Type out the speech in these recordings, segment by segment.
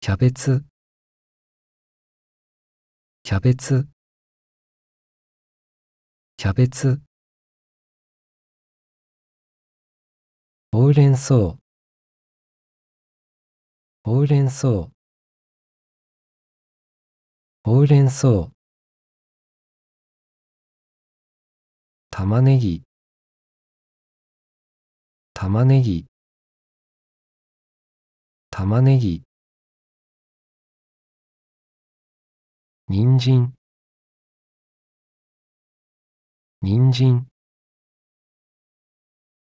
キャベツキャベツキャベツほうれん草ほうれん草ほうれん草玉ねぎ玉ねぎ玉ねぎ人参人参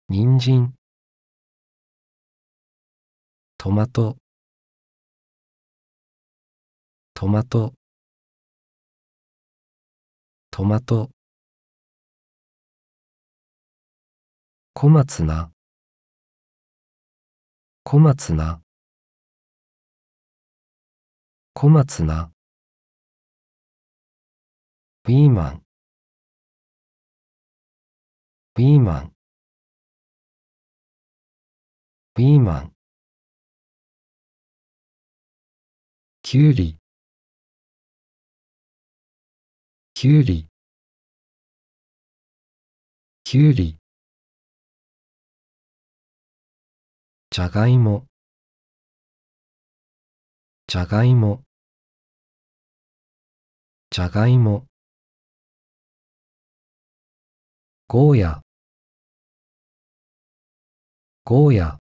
人参トマトトマトトマト小松菜小松菜小松菜ピーマンピーマンピーマンきゅうりきゅうりきゅうりじゃがいもじゃがいもじゃがいもゴーヤゴーヤ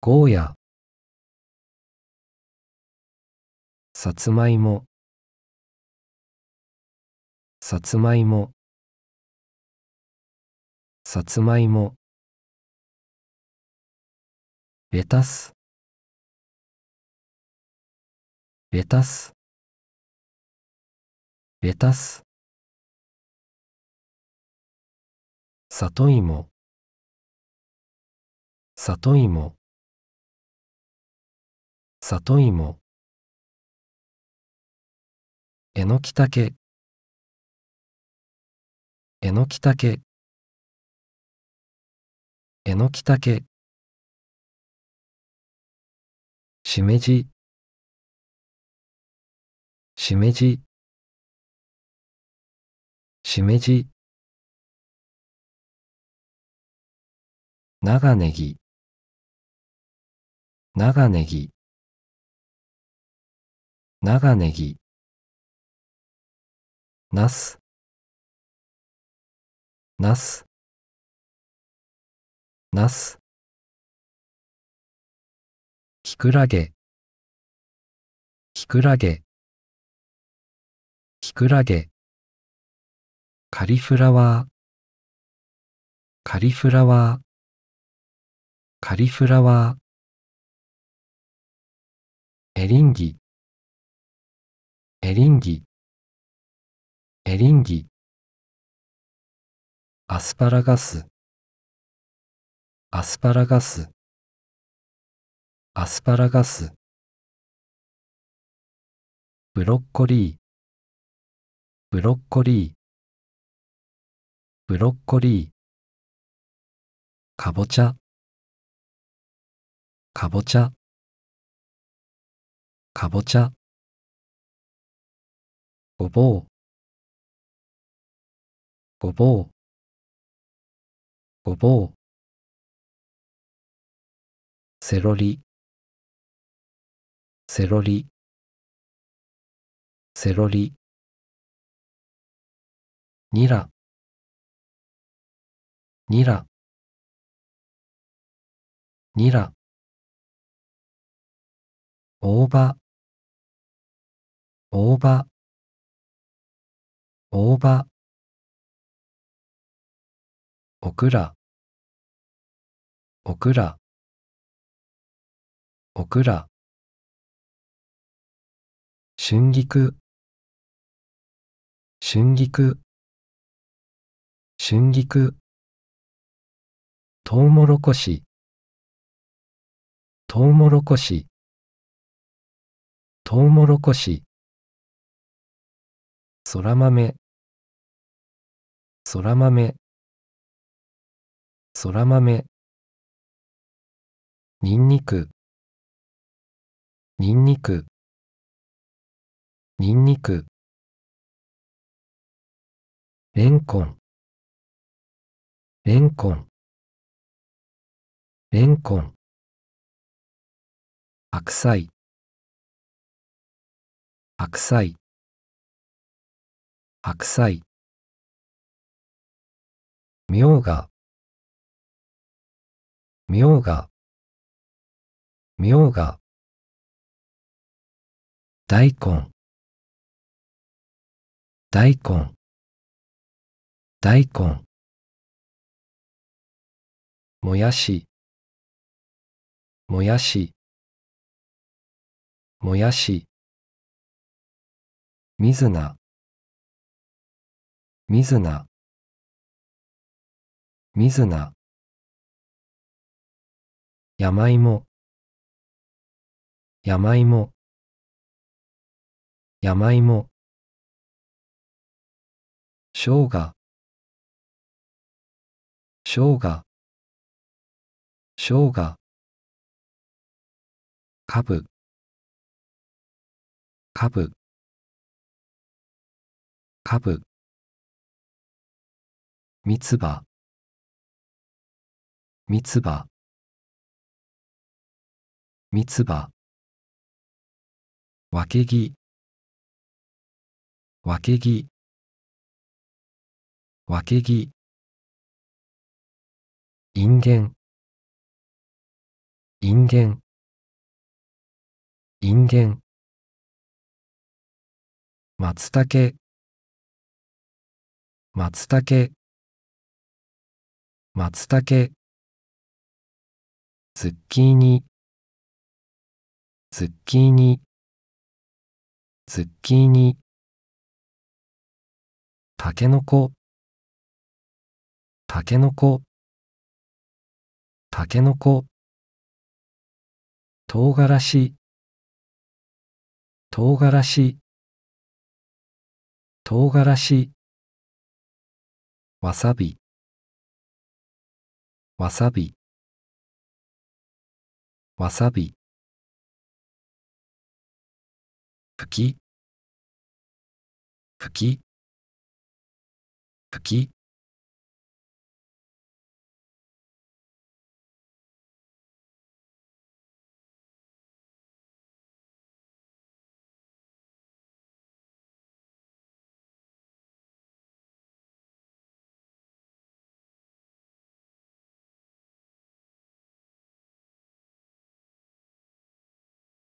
ゴーヤさつまいもさつまいもさつまいもレタスレタスレタス里芋里芋里芋えのきたけえのきたけえのきたけしめじしめじしめじ長ネギ長ネギ長ネギなすなすなすきくらげきくらげきくらげカリフラワーカリフラワーカリフラワーエリンギエリンギエリンギアスパラガスアスパラガスアスパラガスブロッコリーブロッコリーブロッコリーかぼちゃかぼちゃかぼちゃごぼうごぼうごぼうセロリセロリセロリニラニラニラ大葉大葉大葉オクラオクラオクラ春菊春菊春菊とうもろこしとうもろこしとうもろこしそら豆そら豆そら豆にんにくにんにくにんにくれんこんれんこんれんこん白菜白菜白菜みょうがみょうがみょうが大根大根大根もやしもやしもやし水菜水菜水菜山芋山芋山芋生姜生姜生姜かぶかぶ株三つば。みつば。みつば。わけぎわけぎわけぎインゲンインゲンインゲンたけ。松茸松茸ズッキーニズッキーニズッキーニたけのこたけのこたけのこ唐辛子唐辛子唐辛子わさびわさびわさびふきふきふき